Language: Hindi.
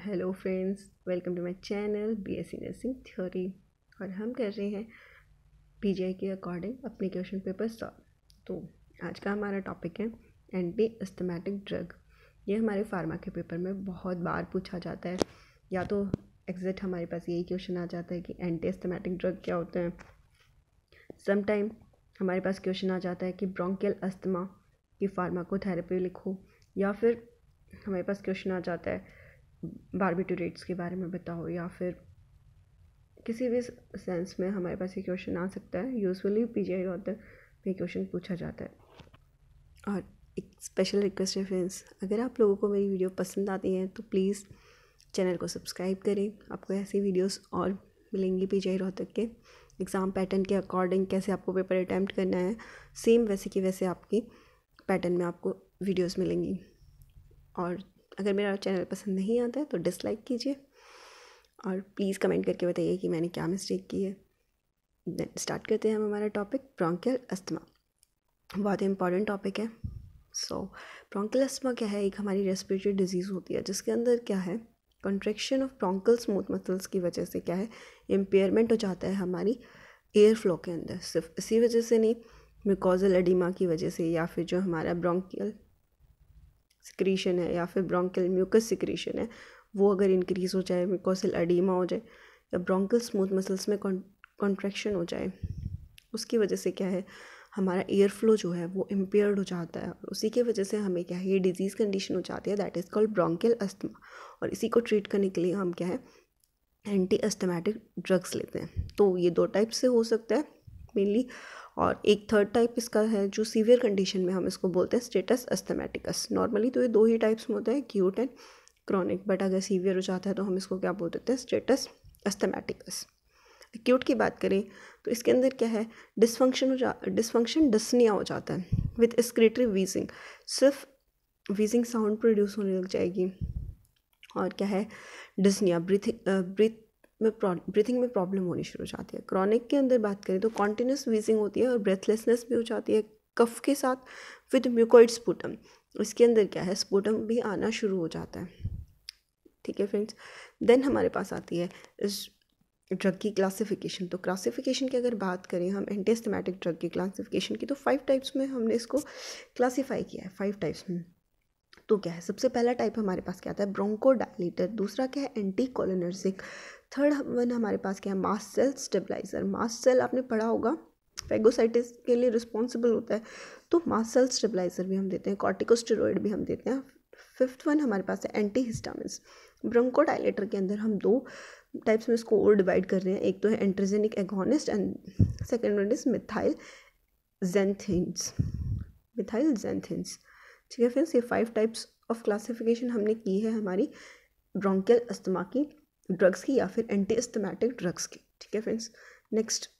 hello friends welcome to my channel BSc nursing theory और हम कर रहे हैं पीजीआई के अकॉर्डिंग अपने क्वेश्चन पेपर सॉल्व तो आज का हमारा टॉपिक है एंटी एस्थमेटिक ड्रग ये हमारे फार्मा के पेपर में बहुत बार पूछा जाता है या तो एग्जैक्ट हमारे पास यही क्वेश्चन आ जाता है कि एंटी एस्थमेटिक ड्रग क्या होते हैं समटाइम हमारे पास क्वेश्चन आ जाता है कि ब्रोंकियल अस्थमा की फार्माकोथेरेपी लिखो या फिर हमारे पास क्वेश्चन आ जाता है बारबिटोरेट्स के बारे में बताओ या फिर किसी भी सेंस में हमारे पास ये क्वेश्चन आ सकता है usually P G I other में क्वेश्चन पूछा जाता है और एक स्पेशल रिक्वेस्ट है फ्रेंड्स अगर आप लोगों को मेरी वीडियो पसंद आती है तो प्लीज़ चैनल को सब्सक्राइब करें आपको ऐसी वीडियोस और मिलेंगी पी जी आई रोहतक के एग्ज़ाम पैटर्न के अकॉर्डिंग कैसे आपको पेपर अटैम्प्ट करना है सेम वैसे कि वैसे आपकी पैटर्न में आपको वीडियोस मिलेंगी और अगर मेरा चैनल पसंद नहीं आता है तो डिसलाइक कीजिए और प्लीज़ कमेंट करके बताइए कि मैंने क्या मिस्टेक की है देन स्टार्ट करते हैं हम हमारा टॉपिक ब्रोंकियल अस्थमा बहुत ही इंपॉर्टेंट टॉपिक है सो so, ब्रोंकियल अस्थमा क्या है एक हमारी रेस्पिरेटरी डिजीज़ होती है जिसके अंदर क्या है contraction of bronchial smooth muscles की वजह से क्या है इम्पेयरमेंट हो जाता है हमारी एयर फ्लो के अंदर सिर्फ इसी वजह से नहीं म्यूकोजल एडिमा की वजह से या फिर जो हमारा ब्रोंकियल सिक्रीशन है या फिर ब्रोंकल म्यूकस सिक्रीशन है वो अगर इंक्रीज़ हो जाए म्यूकोसल अडीमा हो जाए या ब्रोंकल स्मूथ मसल्स में कॉन्ट्रैक्शन हो जाए उसकी वजह से क्या है हमारा एयर फ्लो जो है वो इम्पेयर्ड हो जाता है उसी की वजह से हमें क्या है ये डिजीज़ कंडीशन हो जाती है that is called bronchial asthma और इसी को ट्रीट करने के लिए हम क्या है एंटी अस्थमेटिक ड्रग्स लेते हैं तो ये दो टाइप से हो सकता है मेनली और एक थर्ड टाइप इसका है जो सीवियर कंडीशन में हम इसको बोलते हैं स्टेटस अस्थमेटिकस नॉर्मली तो ये दो ही टाइप्स में होता है क्यूट एंड क्रॉनिक बट अगर सीवियर हो जाता है तो हम इसको क्या बोल देते हैं स्टेटस अस्थमेटिकस एक्यूट की बात करें तो इसके अंदर क्या है डिसफंक्शन हो जा डिसफंक्शन डिस्निया हो जाता है विथ स्क्रेटरी वीजिंग सिर्फ वीजिंग साउंड प्रोड्यूस होने लग जाएगी और क्या है डिस्निया ब्रीथिंग ब्रीथ में ब्रीथिंग में प्रॉब्लम होनी शुरू हो जाती है क्रॉनिक के अंदर बात करें तो कॉन्टीन्यूस वीजिंग होती है और ब्रेथलेसनेस भी हो जाती है कफ के साथ विद म्यूकोइड स्पूटम इसके अंदर क्या है स्पूटम भी आना शुरू हो जाता है ठीक है फ्रेंड्स देन हमारे पास आती है इस ड्रग की क्लासिफिकेशन तो क्लासिफिकेशन की अगर बात करें हम एंटीस्टमेटिक ड्रग की क्लासिफिकेशन की तो फाइव टाइप्स में हमने इसको क्लासीफाई किया है फाइव टाइप्स में तो क्या है सबसे पहला टाइप हमारे पास क्या आता है ब्रोंकोडाइलेटर दूसरा क्या है एंटी कोलोनर्जिक थर्ड वन हमारे पास क्या है mast cell stabiliser mast cell आपने पढ़ा होगा फेगोसाइटिस के लिए रिस्पॉन्सिबल होता है तो मास्ट सेल स्टेबलाइजर भी हम देते हैं कॉर्टिकोस्टेरॉयड भी हम देते हैं फिफ्थ वन हमारे पास है एंटी हिस्टामिन ब्रोंको डायलेटर के अंदर हम दो टाइप्स में इसको और डिवाइड कर रहे हैं एक तो है एंट्रोजेनिक agonist and second one is methyl xanthines methyl xanthines ठीक है फ्रेंड्स ये फाइव टाइप्स ऑफ क्लासिफिकेशन हमने की है हमारी ब्रोंकियल अस्थमा की ड्रग्स की या फिर एंटी एस्थमेटिक ड्रग्स की ठीक है फ्रेंड्स नेक्स्ट